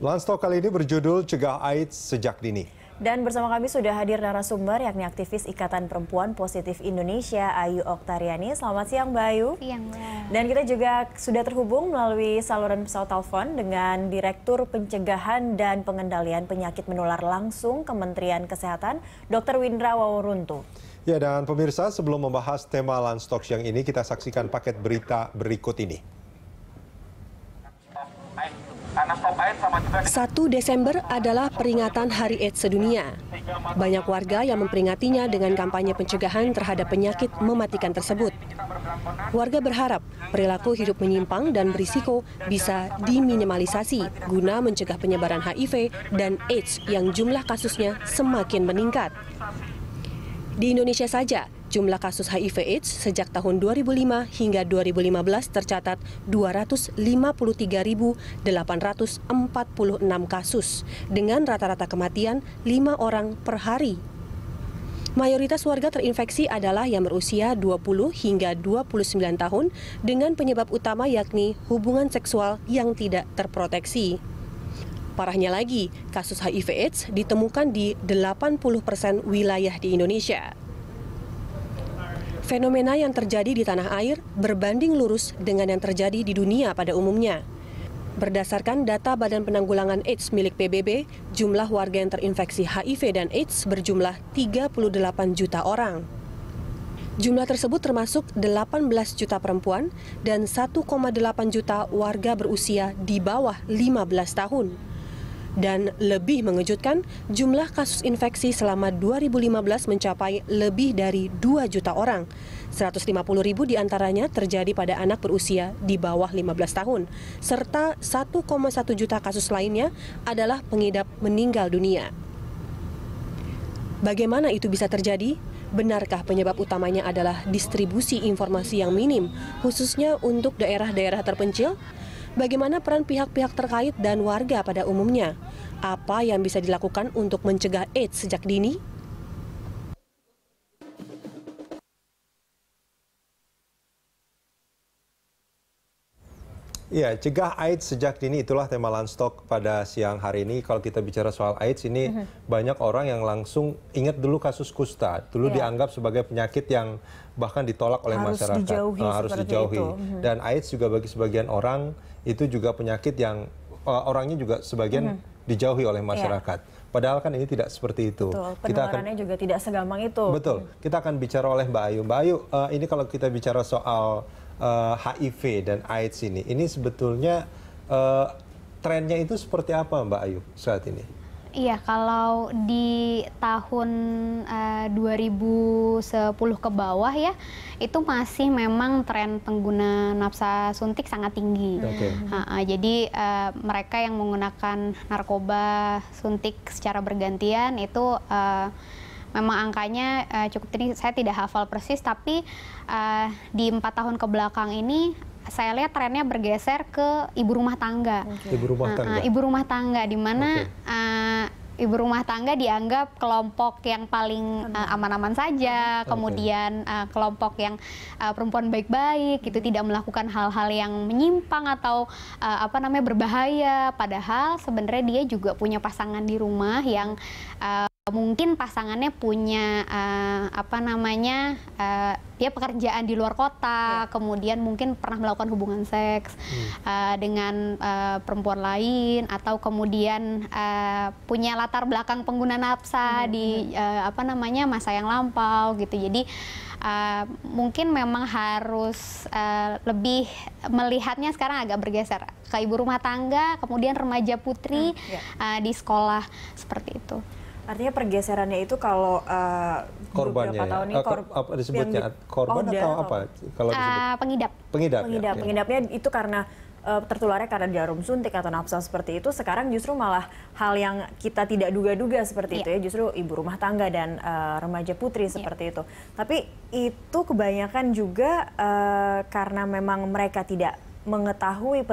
Lanstok kali ini berjudul Cegah AIDS Sejak Dini. Dan bersama kami sudah hadir narasumber yakni aktivis Ikatan Perempuan Positif Indonesia Ayu Oktariani. Selamat siang Mbak Ayu. Siang Dan kita juga sudah terhubung melalui saluran pesawat telepon dengan Direktur Pencegahan dan Pengendalian Penyakit Menular Langsung Kementerian Kesehatan Dr. Windra Wawuruntu. Ya dan pemirsa sebelum membahas tema Lanstok yang ini kita saksikan paket berita berikut ini. 1 Desember adalah peringatan Hari AIDS sedunia. Banyak warga yang memperingatinya dengan kampanye pencegahan terhadap penyakit mematikan tersebut. Warga berharap perilaku hidup menyimpang dan berisiko bisa diminimalisasi guna mencegah penyebaran HIV dan AIDS yang jumlah kasusnya semakin meningkat. Di Indonesia saja, Jumlah kasus HIV AIDS sejak tahun 2005 hingga 2015 tercatat 253.846 kasus dengan rata-rata kematian 5 orang per hari. Mayoritas warga terinfeksi adalah yang berusia 20 hingga 29 tahun dengan penyebab utama yakni hubungan seksual yang tidak terproteksi. Parahnya lagi, kasus HIV AIDS ditemukan di 80% persen wilayah di Indonesia. Fenomena yang terjadi di tanah air berbanding lurus dengan yang terjadi di dunia pada umumnya. Berdasarkan data Badan Penanggulangan AIDS milik PBB, jumlah warga yang terinfeksi HIV dan AIDS berjumlah 38 juta orang. Jumlah tersebut termasuk 18 juta perempuan dan 1,8 juta warga berusia di bawah 15 tahun. Dan lebih mengejutkan, jumlah kasus infeksi selama 2015 mencapai lebih dari 2 juta orang. 150 ribu diantaranya terjadi pada anak berusia di bawah 15 tahun, serta 1,1 juta kasus lainnya adalah pengidap meninggal dunia. Bagaimana itu bisa terjadi? Benarkah penyebab utamanya adalah distribusi informasi yang minim, khususnya untuk daerah-daerah terpencil? bagaimana peran pihak-pihak terkait dan warga pada umumnya? Apa yang bisa dilakukan untuk mencegah AIDS sejak dini? Ya, cegah AIDS sejak dini itulah tema Lanstok pada siang hari ini. Kalau kita bicara soal AIDS ini mm-hmm. banyak orang yang langsung ingat dulu kasus kusta. Dulu yeah. dianggap sebagai penyakit yang bahkan ditolak oleh harus masyarakat. Dijauhi nah, harus dijauhi. Itu. Dan mhm. AIDS juga bagi sebagian orang itu juga penyakit yang uh, orangnya juga sebagian mm-hmm. dijauhi oleh iya. masyarakat. Yeah. Padahal kan ini tidak seperti itu. Betul. Kita akan juga tidak segampang itu. Betul. Kita akan bicara oleh Mbak Ayu. Mbak Ayu, uh, ini kalau kita bicara soal uh, eh, HIV dan AIDS ini, ini sebetulnya uh, trennya itu seperti apa Mbak Ayu saat ini? Iya, kalau di tahun eh, uh, 2010 ke bawah ya, itu masih memang tren pengguna nafsa suntik sangat tinggi. Okay. Uh, uh, jadi uh, mereka yang menggunakan narkoba suntik secara bergantian itu uh, memang angkanya uh, cukup tinggi. Saya tidak hafal persis, tapi uh, di empat tahun kebelakang ini saya lihat trennya bergeser ke ibu rumah tangga. Okay. Ibu rumah tangga. Uh, uh, ibu rumah tangga, di mana okay. uh, eh, ibu rumah tangga dianggap kelompok yang paling aman-aman uh, saja, kemudian uh, kelompok yang uh, perempuan baik-baik itu tidak melakukan hal-hal yang menyimpang atau uh, apa namanya berbahaya, padahal sebenarnya dia juga punya pasangan di rumah yang uh, mungkin pasangannya punya uh, apa namanya uh, eh, dia ya pekerjaan di luar kota yeah. kemudian mungkin pernah melakukan hubungan seks hmm. uh, dengan uh, perempuan lain atau kemudian uh, punya latar belakang pengguna nafsa hmm. di uh, apa namanya masa yang lampau gitu jadi uh, mungkin memang harus uh, lebih melihatnya sekarang agak bergeser ke ibu rumah tangga kemudian remaja putri hmm. yeah. Iya. uh, di sekolah seperti itu Artinya pergeserannya itu kalau uh, korbannya ya. tahun ini uh, apa disebutnya korban oh, atau apa? Kalau disebut uh, ah, pengidap. Pengidap. Pengidap. Ya. Pengidapnya itu karena uh, tertularnya karena jarum suntik atau nafsu seperti itu sekarang justru malah hal yang kita tidak duga-duga seperti yeah. itu ya justru ibu rumah tangga dan uh, remaja putri iya. seperti itu tapi itu kebanyakan juga uh, karena memang mereka tidak mengetahui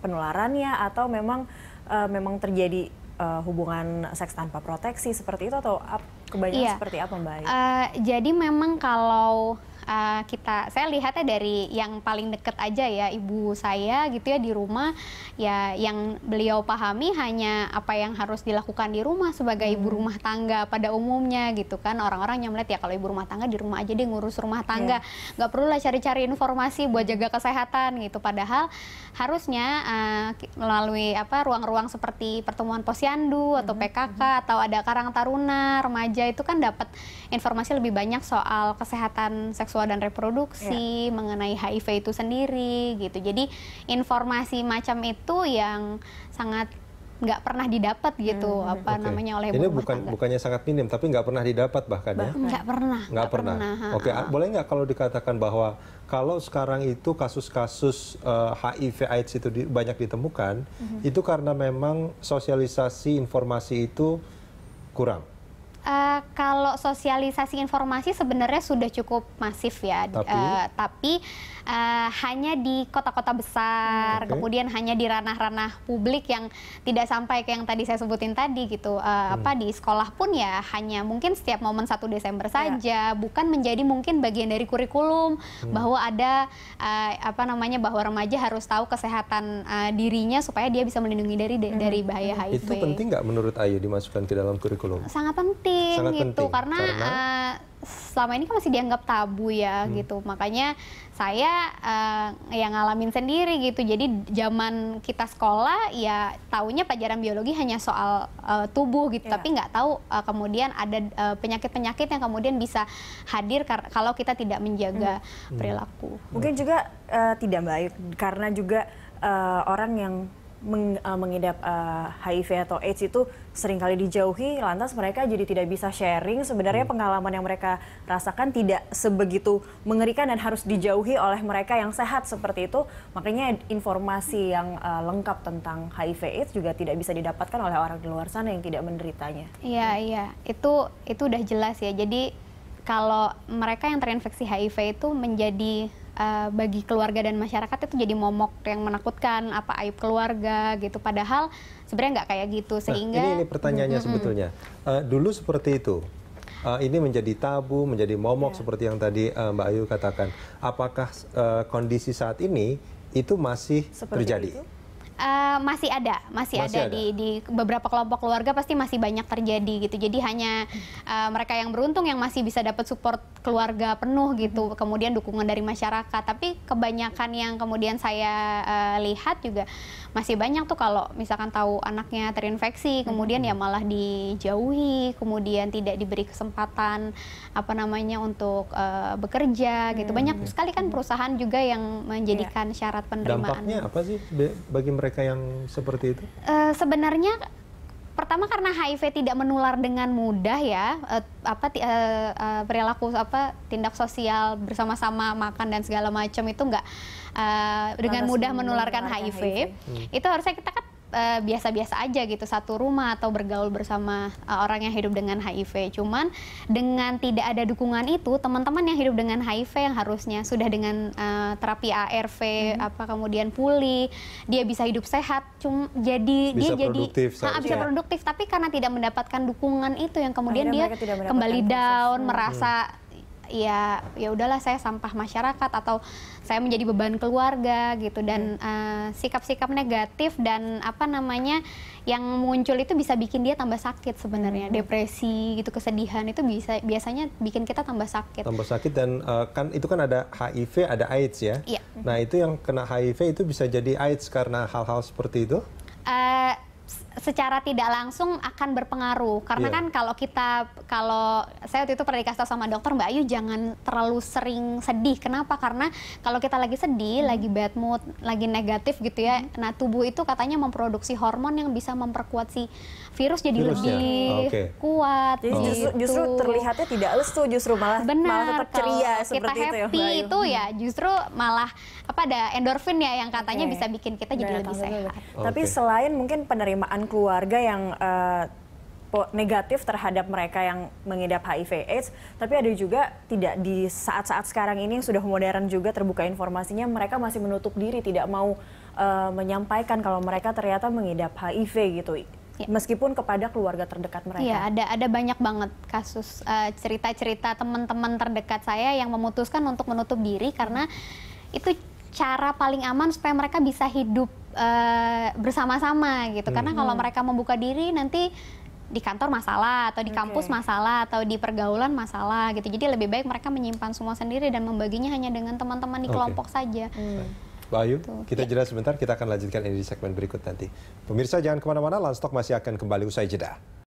penularannya atau memang uh, memang terjadi uh, hubungan seks tanpa proteksi seperti itu atau kebanyakan iya. seperti apa mbak? Uh, jadi memang kalau uh, kita saya lihatnya dari yang paling dekat aja ya ibu saya gitu ya di rumah ya yang beliau pahami hanya apa yang harus dilakukan di rumah sebagai hmm. ibu rumah tangga pada umumnya gitu kan orang-orang yang melihat ya kalau ibu rumah tangga di rumah aja dia ngurus rumah tangga ya. nggak yeah. perlu lah cari-cari informasi buat hmm. jaga kesehatan gitu padahal harusnya uh, melalui apa ruang-ruang seperti pertemuan posyandu atau hmm, PKK hmm atau ada Karang Taruna remaja itu kan dapat informasi lebih banyak soal kesehatan seksual seksual dan reproduksi, yeah. mengenai HIV itu sendiri gitu. Jadi informasi macam itu yang sangat nggak pernah didapat gitu hmm. apa okay. namanya oleh ini bukan tangga. bukannya sangat minim tapi nggak pernah didapat bahkan ya? ba ya nggak pernah nggak pernah, pernah. oke okay. boleh nggak kalau dikatakan bahwa kalau sekarang itu kasus-kasus uh, HIV AIDS itu di, banyak ditemukan mm hmm. itu karena memang sosialisasi informasi itu kurang Uh, kalau sosialisasi informasi sebenarnya sudah cukup masif ya, eh, tapi, uh, tapi uh, hanya di kota-kota besar, okay. kemudian hanya di ranah-ranah publik yang tidak sampai ke yang tadi saya sebutin tadi gitu. Uh, hmm. Apa di sekolah pun ya hanya mungkin setiap momen 1 Desember iya. saja, bukan menjadi mungkin bagian dari kurikulum hmm. bahwa ada uh, apa namanya bahwa remaja harus tahu kesehatan uh, dirinya supaya dia bisa melindungi dari hmm. dari bahaya hmm. HIV. Itu penting nggak menurut Ayu dimasukkan ke dalam kurikulum? Sangat penting penting Sangat gitu penting. karena, karena uh, selama ini kan masih dianggap tabu ya hmm. gitu makanya saya uh, eh, yang ngalamin sendiri gitu jadi zaman kita sekolah ya taunya pelajaran biologi hanya soal uh, tubuh gitu yeah. tapi nggak tahu uh, kemudian ada penyakit penyakit-penyakit yang kemudian bisa hadir kalau kita tidak menjaga hmm. hmm. perilaku hmm. mungkin juga uh, tidak baik karena juga uh, orang yang meng, uh, mengidap uh, eh, HIV atau AIDS itu seringkali dijauhi, lantas mereka jadi tidak bisa sharing. Sebenarnya hmm. pengalaman yang mereka rasakan tidak sebegitu mengerikan dan harus dijauhi oleh mereka yang sehat seperti itu. Makanya informasi yang uh, lengkap tentang HIV/AIDS juga tidak bisa didapatkan oleh orang di luar sana yang tidak menderitanya. Iya, hmm. iya, itu itu udah jelas ya. Jadi kalau mereka yang terinfeksi HIV itu menjadi Eh, bagi keluarga dan masyarakat itu jadi momok yang menakutkan apa aib keluarga gitu padahal sebenarnya nggak kayak gitu nah, sehingga nah, ini, ini pertanyaannya mm -hmm. sebetulnya uh, dulu seperti itu uh, ini menjadi tabu menjadi momok yeah. seperti yang tadi uh, Mbak Ayu katakan apakah uh, kondisi saat ini itu masih seperti terjadi itu? Uh, masih ada, masih, masih ada, ada. Di, di beberapa kelompok keluarga pasti masih banyak terjadi gitu. Jadi hanya uh, mereka yang beruntung yang masih bisa dapat support keluarga penuh gitu, kemudian dukungan dari masyarakat. Tapi kebanyakan yang kemudian saya uh, lihat juga masih banyak tuh kalau misalkan tahu anaknya terinfeksi, kemudian ya hmm. malah dijauhi, kemudian tidak diberi kesempatan apa namanya untuk uh, bekerja gitu. Hmm. Banyak sekali kan perusahaan juga yang iya. menjadikan syarat penerimaan. Dampaknya apa sih bagi mereka? mereka yang seperti itu? Uh, sebenarnya pertama karena HIV tidak menular dengan mudah ya uh, apa uh, uh, perilaku apa tindak sosial bersama-sama makan dan segala macam itu nggak uh, dengan mudah menularkan HIV, HIV. Hmm. itu harusnya kita kan Eh, biasa-biasa uh, aja gitu satu rumah atau bergaul bersama uh, orang yang hidup dengan HIV. Cuman dengan tidak ada dukungan itu, teman-teman yang hidup dengan HIV yang harusnya sudah dengan uh, terapi ARV hmm. apa kemudian pulih, dia bisa hidup sehat. Cuma jadi bisa dia jadi nah, bisa produktif tapi karena tidak mendapatkan dukungan itu yang kemudian Akhirnya dia kembali down, hmm. merasa ya ya udahlah saya sampah masyarakat atau saya menjadi beban keluarga gitu dan hmm. Eh, sikap-sikap hmm. uh, negatif dan apa namanya yang muncul itu bisa bikin dia tambah sakit sebenarnya hmm. depresi gitu kesedihan itu bisa biasanya bikin kita tambah sakit tambah sakit dan uh, kan itu kan ada HIV ada AIDS ya yeah. nah itu yang kena HIV itu bisa jadi AIDS karena hal-hal seperti itu uh, secara tidak langsung akan berpengaruh karena yeah. kan kalau kita kalau saya waktu itu pernah dikasih sama dokter Mbak Ayu jangan terlalu sering sedih kenapa karena kalau kita lagi sedih hmm. lagi bad mood lagi negatif gitu ya hmm. nah tubuh itu katanya memproduksi hormon yang bisa memperkuat si virus jadi virus lebih okay. kuat jadi gitu. justru, justru terlihatnya tidak lesu justru malah Benar, malah tetap ceria seperti kita itu happy ya, itu ya, ya hmm. justru malah apa ada endorfin ya yang katanya okay. bisa bikin kita jadi nah, lebih sehat. Okay. Tapi selain mungkin penerimaan keluarga yang uh, negatif terhadap mereka yang mengidap HIV AIDS, tapi ada juga tidak di saat-saat sekarang ini yang sudah modern juga terbuka informasinya mereka masih menutup diri tidak mau uh, menyampaikan kalau mereka ternyata mengidap HIV gitu. Ya. Meskipun kepada keluarga terdekat mereka. Iya, ada ada banyak banget kasus eh, cerita-cerita uh, teman-teman terdekat saya yang memutuskan untuk menutup diri karena itu cara paling aman supaya mereka bisa hidup uh, bersama-sama gitu. Karena kalau hmm. mereka membuka diri nanti di kantor masalah atau di kampus okay. masalah atau di pergaulan masalah gitu. Jadi lebih baik mereka menyimpan semua sendiri dan membaginya hanya dengan teman-teman di kelompok okay. saja. Hmm. Bayu, Tuh. Gitu. kita ya. jeda sebentar, kita akan lanjutkan ini di segmen berikut nanti. Pemirsa jangan kemana-mana, Lanstok masih akan kembali usai jeda.